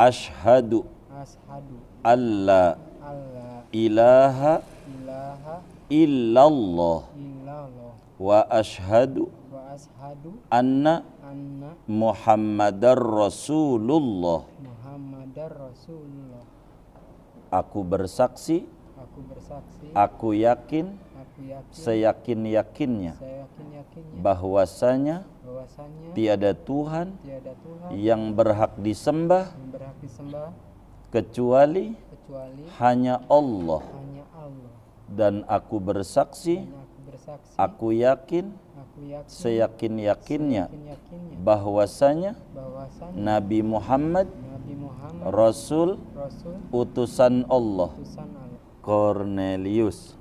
Ashadu Ashadu Alla. Alla. Ilaha. Ilaha. Illallah. Illallah. Wa ashadu Anna. Muhammadar Rasulullah. Aku bersaksi. Aku yakin seyakin yakinnya, bahwasanya, tiada, Tuhan yang berhak disembah, kecuali, hanya Allah. Dan aku bersaksi, aku, yakin, seyakin yakinnya, bahwasanya, Nabi Muhammad, Rasul, utusan Allah. Utusan Allah. Cornelius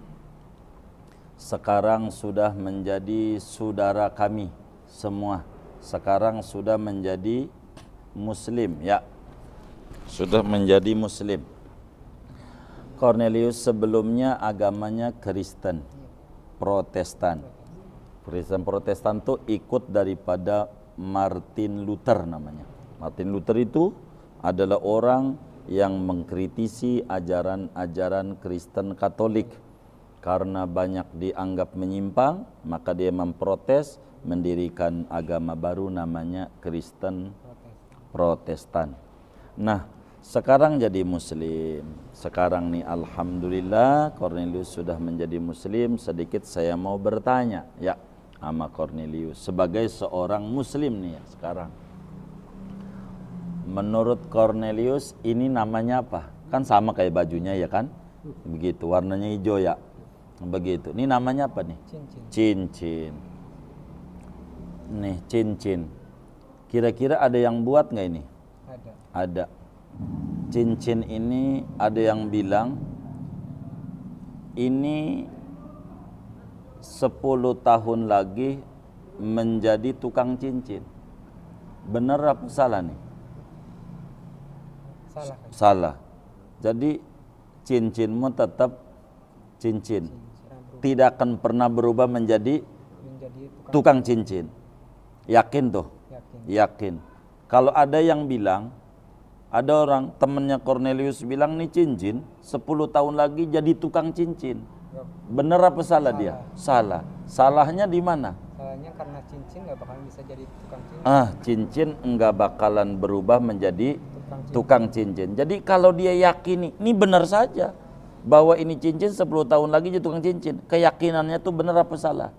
sekarang sudah menjadi saudara kami semua. Sekarang sudah menjadi muslim ya. Sudah menjadi muslim. Cornelius sebelumnya agamanya Kristen, Protestan. Kristen Protestan itu ikut daripada Martin Luther namanya. Martin Luther itu adalah orang yang mengkritisi ajaran-ajaran Kristen Katolik karena banyak dianggap menyimpang, maka dia memprotes mendirikan agama baru namanya Kristen Protestan. Nah, sekarang jadi muslim. Sekarang nih alhamdulillah Cornelius sudah menjadi muslim. Sedikit saya mau bertanya ya sama Cornelius sebagai seorang muslim nih ya sekarang. Menurut Cornelius ini namanya apa? Kan sama kayak bajunya ya kan? Begitu warnanya hijau ya Begitu. Ini namanya apa nih? Cincin. Cincin. Nih, cincin. Kira-kira ada yang buat nggak ini? Ada. Ada. Cincin ini ada yang bilang ini sepuluh tahun lagi menjadi tukang cincin. Benar apa salah nih? Salah. Salah. Jadi cincinmu tetap cincin. cincin tidak akan pernah berubah menjadi, tukang, tukang cincin. Yakin tuh? Yakin. Yakin. Kalau ada yang bilang, ada orang temennya Cornelius bilang nih cincin, 10 tahun lagi jadi tukang cincin. Bener apa salah, salah. dia? Salah. Salahnya di mana? Salahnya karena cincin nggak bakalan bisa jadi tukang cincin. Ah, cincin nggak bakalan berubah menjadi tukang cincin. tukang cincin. Jadi kalau dia yakini, ini benar saja bahwa ini cincin 10 tahun lagi jadi tukang cincin. Keyakinannya tuh benar apa salah?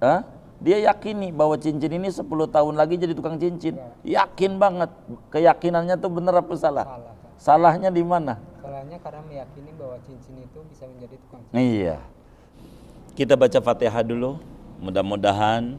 Hah? Dia yakini bahwa cincin ini 10 tahun lagi jadi tukang cincin. Ya. Yakin banget. Keyakinannya tuh benar apa salah? salah. Salahnya di mana? Salahnya karena meyakini bahwa cincin itu bisa menjadi tukang cincin. Iya. Kita baca Fatihah dulu. Mudah-mudahan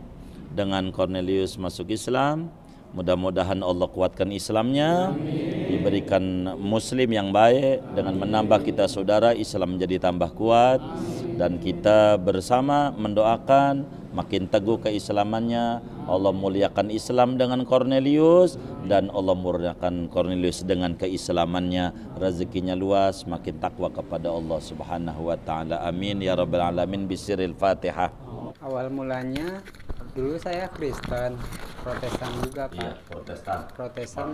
dengan Cornelius masuk Islam, Mudah-mudahan Allah kuatkan Islamnya, Amin. diberikan muslim yang baik Amin. dengan menambah kita saudara Islam menjadi tambah kuat Amin. dan kita bersama mendoakan makin teguh keislamannya. Allah muliakan Islam dengan Cornelius dan Allah muliakan Cornelius dengan keislamannya. Rezekinya luas, makin takwa kepada Allah Subhanahu wa taala. Amin ya rabbal alamin bisiril Fatihah. Awal mulanya dulu saya Kristen Protestan juga pak iya, Protestan Protestan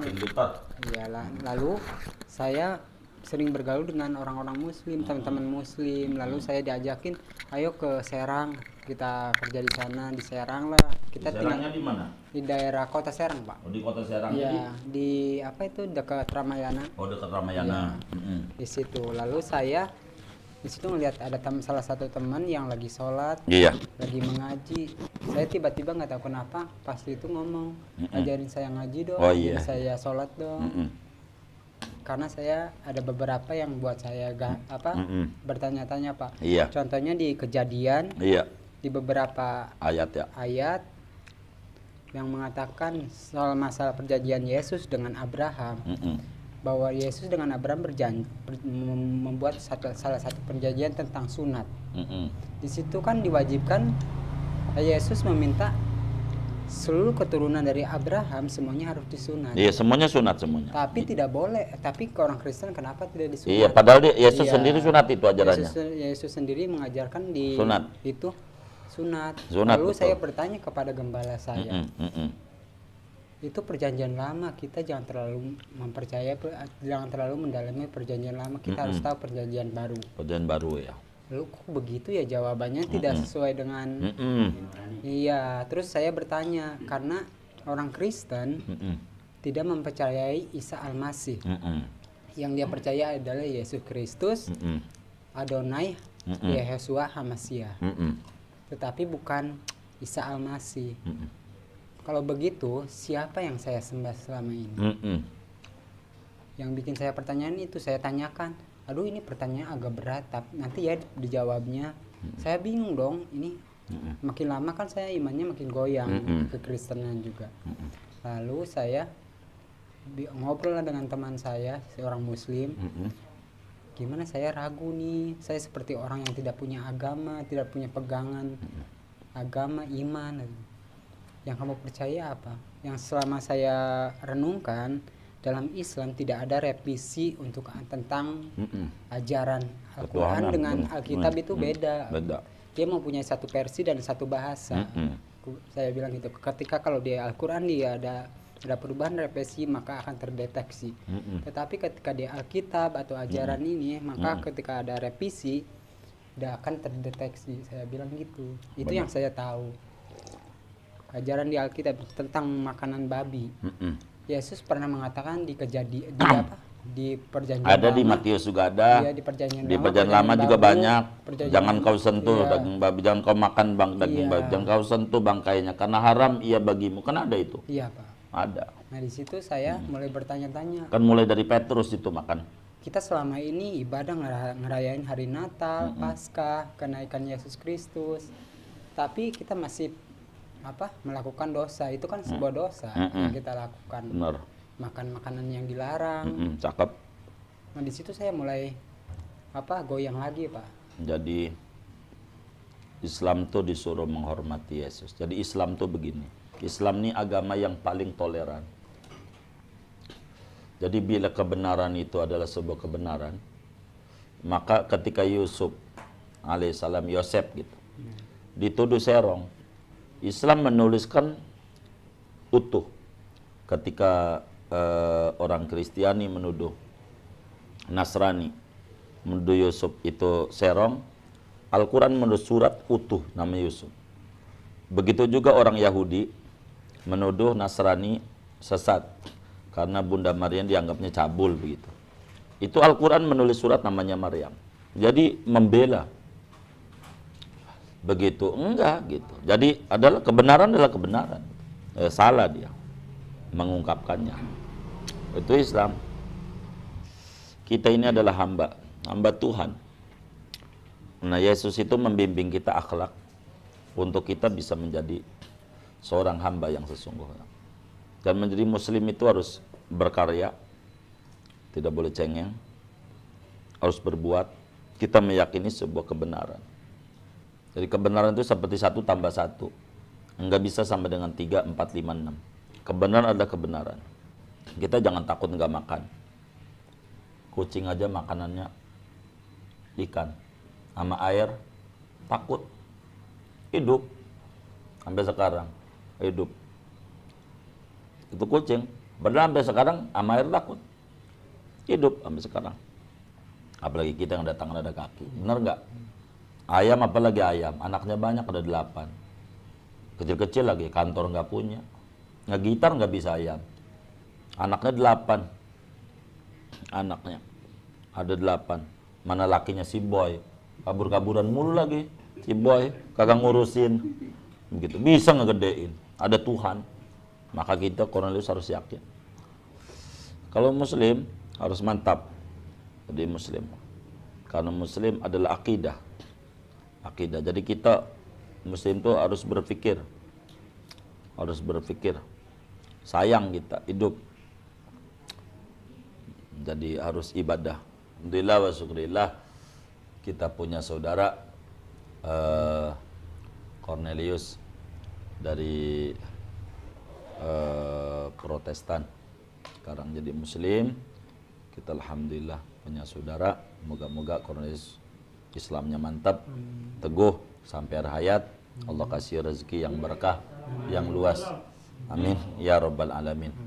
iya lalu saya sering bergaul dengan orang-orang Muslim teman teman-teman Muslim lalu hmm. saya diajakin ayo ke Serang kita kerja di sana di Serang lah kita di tinggal di mana di daerah kota Serang pak oh, di kota Serang ya di apa itu dekat Ramayana oh dekat Ramayana ya, -hmm. di situ lalu saya di situ ngelihat ada tem salah satu teman yang lagi sholat, iya. lagi mengaji. Saya tiba-tiba nggak tahu kenapa Pasti itu ngomong, mm -mm. ajarin saya ngaji dong, oh, iya. saya sholat dong. Mm -mm. Karena saya ada beberapa yang buat saya ga, apa mm -mm. bertanya-tanya pak. Iya. Contohnya di kejadian, iya. di beberapa ayat ya. Ayat yang mengatakan soal masalah perjanjian Yesus dengan Abraham. Mm -mm bahwa Yesus dengan Abraham berjanji ber, membuat satu, salah satu perjanjian tentang sunat. Mm-hmm. Di situ kan diwajibkan eh, Yesus meminta seluruh keturunan dari Abraham semuanya harus disunat. Iya, semuanya sunat semuanya. Tapi I- tidak boleh, tapi ke orang Kristen kenapa tidak disunat? Iya, padahal dia, Yesus iya, sendiri sunat itu ajarannya. Yesus, Yesus sendiri mengajarkan di sunat. itu sunat. sunat Lalu betul. saya bertanya kepada gembala saya. Mm-mm, mm-mm itu perjanjian lama kita jangan terlalu mempercaya jangan terlalu mendalami perjanjian lama kita mm -hmm. harus tahu perjanjian baru perjanjian baru ya lu kok begitu ya jawabannya mm -hmm. tidak sesuai dengan mm -hmm. iya terus saya bertanya karena orang Kristen mm -hmm. tidak mempercayai Isa Almasih, mm -hmm. yang dia percaya adalah Yesus Kristus mm -hmm. Adonai mm -hmm. Yehosua Hamasiah mm -hmm. tetapi bukan Isa Almasih. mm -hmm kalau begitu siapa yang saya sembah selama ini? Mm -mm. Yang bikin saya pertanyaan itu saya tanyakan. Aduh ini pertanyaan agak berat, tapi nanti ya dijawabnya. Mm saya bingung dong. Ini makin lama kan saya imannya makin goyang ke Kristenan juga. Lalu saya ngobrol lah dengan teman saya seorang Muslim. Gimana saya ragu nih? Saya seperti orang yang tidak punya agama, tidak punya pegangan agama, iman yang kamu percaya apa yang selama saya renungkan dalam Islam tidak ada revisi untuk tentang Mm-mm. ajaran Al-Quran dengan Alkitab mm. itu beda. beda. Dia mempunyai satu versi dan satu bahasa. Mm-mm. Saya bilang itu ketika kalau di Al-Quran dia ada ada perubahan revisi maka akan terdeteksi. Mm-mm. Tetapi ketika di Alkitab atau ajaran Mm-mm. ini maka Mm-mm. ketika ada revisi tidak akan terdeteksi. Saya bilang gitu. Itu Benar. yang saya tahu ajaran di Alkitab tentang makanan babi. Mm-mm. Yesus pernah mengatakan di kejadian di apa? Di perjanjian ada lama, di Matius juga ada. Iya, di perjanjian, lama. di perjanjian lama, juga banyak. Perjanjian jangan kau sentuh iya. daging babi, jangan kau makan bang daging iya. babi, jangan kau sentuh bangkainya karena haram ia bagimu. Kan ada itu. Iya, Pak. Ada. Nah, di situ saya hmm. mulai bertanya-tanya. Kan mulai dari Petrus itu makan kita selama ini ibadah ngerayain hari Natal, mm Paskah, kenaikan Yesus Kristus, tapi kita masih apa melakukan dosa itu kan hmm. sebuah dosa mm yang kita lakukan Benar. makan makanan yang dilarang mm -mm. cakep nah di situ saya mulai apa goyang lagi pak jadi Islam tuh disuruh menghormati Yesus jadi Islam tuh begini Islam ini agama yang paling toleran jadi bila kebenaran itu adalah sebuah kebenaran maka ketika Yusuf alaihissalam Yosef gitu hmm. dituduh serong Islam menuliskan utuh ketika uh, orang Kristiani menuduh Nasrani menuduh Yusuf itu serong Al-Quran menulis surat utuh nama Yusuf begitu juga orang Yahudi menuduh Nasrani sesat karena Bunda Maria dianggapnya cabul begitu itu Al-Quran menulis surat namanya Maryam jadi membela begitu enggak gitu jadi adalah kebenaran adalah kebenaran eh, salah dia mengungkapkannya itu Islam kita ini adalah hamba hamba Tuhan nah Yesus itu membimbing kita akhlak untuk kita bisa menjadi seorang hamba yang sesungguhnya dan menjadi muslim itu harus berkarya tidak boleh cengeng harus berbuat kita meyakini sebuah kebenaran jadi kebenaran itu seperti satu tambah satu. Enggak bisa sama dengan tiga, empat, lima, enam. Kebenaran ada kebenaran. Kita jangan takut nggak makan. Kucing aja makanannya ikan. Sama air, takut. Hidup. Sampai sekarang, hidup. Itu kucing. Padahal sampai sekarang sama air takut. Hidup sampai sekarang. Apalagi kita yang datang ada kaki. Benar nggak? Ayam apalagi ayam, anaknya banyak ada delapan. Kecil-kecil lagi, kantor nggak punya. Nggak ya, gitar nggak bisa ayam. Anaknya delapan. Anaknya. Ada delapan. Mana lakinya si boy. Kabur-kaburan mulu lagi. Si boy kagak ngurusin. Begitu. Bisa ngegedein. Ada Tuhan. Maka kita Cornelius harus yakin. Kalau muslim harus mantap. Jadi muslim. Karena muslim adalah akidah akidah. Jadi kita muslim itu harus berpikir. Harus berpikir. Sayang kita hidup. Jadi harus ibadah. Alhamdulillah wa syukurillah kita punya saudara uh, Cornelius dari uh, Protestan. Sekarang jadi muslim. Kita alhamdulillah punya saudara. Moga-moga Cornelius Islamnya mantap, teguh sampai hayat. Allah kasih rezeki yang berkah, yang luas. Amin ya rabbal alamin.